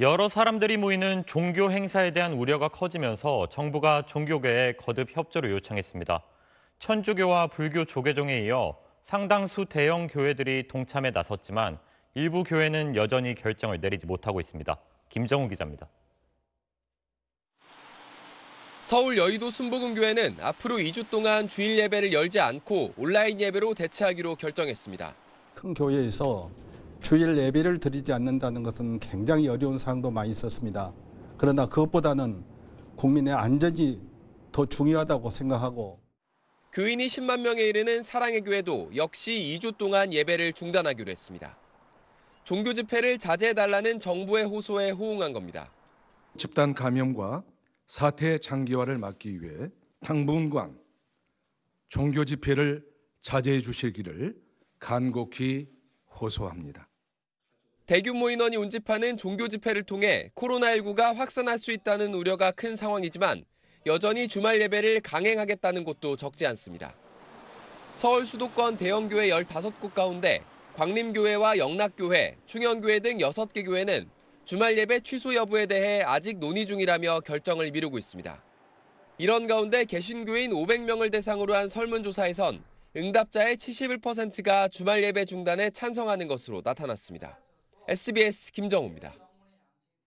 여러 사람들이 모이는 종교 행사에 대한 우려가 커지면서 정부가 종교계에 거듭 협조를 요청했습니다. 천주교와 불교 조계종에 이어 상당수 대형 교회들이 동참에 나섰지만 일부 교회는 여전히 결정을 내리지 못하고 있습니다. 김정우 기자입니다. 서울 여의도 순복음교회는 앞으로 2주 동안 주일 예배를 열지 않고 온라인 예배로 대체하기로 결정했습니다. 큰 교회에서 주일 예배를 드리지 않는다는 것은 굉장히 어려운 상황도 많이 있었습니다. 그러나 그것보다는 국민의 안전이 더 중요하다고 생각하고 교인이 10만 명에 이르는 사랑의 교회도 역시 2주 동안 예배를 중단하기로 했습니다. 종교 집회를 자제해달라는 정부의 호소에 호응한 겁니다. 집단 감염과 사태의 장기화를 막기 위해 당분간 종교 집회를 자제해 주시기를 간곡히 고소합니다. 대규모 인원이 운집하는 종교 집회를 통해 코로나19가 확산할 수 있다는 우려가 큰 상황이지만 여전히 주말 예배를 강행하겠다는 곳도 적지 않습니다. 서울 수도권 대형교회 15곳 가운데 광림교회와 영락교회, 충현교회 등 6개 교회는 주말 예배 취소 여부에 대해 아직 논의 중이라며 결정을 미루고 있습니다. 이런 가운데 개신교인 500명을 대상으로 한 설문조사에선 응답자의 71%가 주말 예배 중단에 찬성하는 것으로 나타났습니다. SBS 김정우입니다.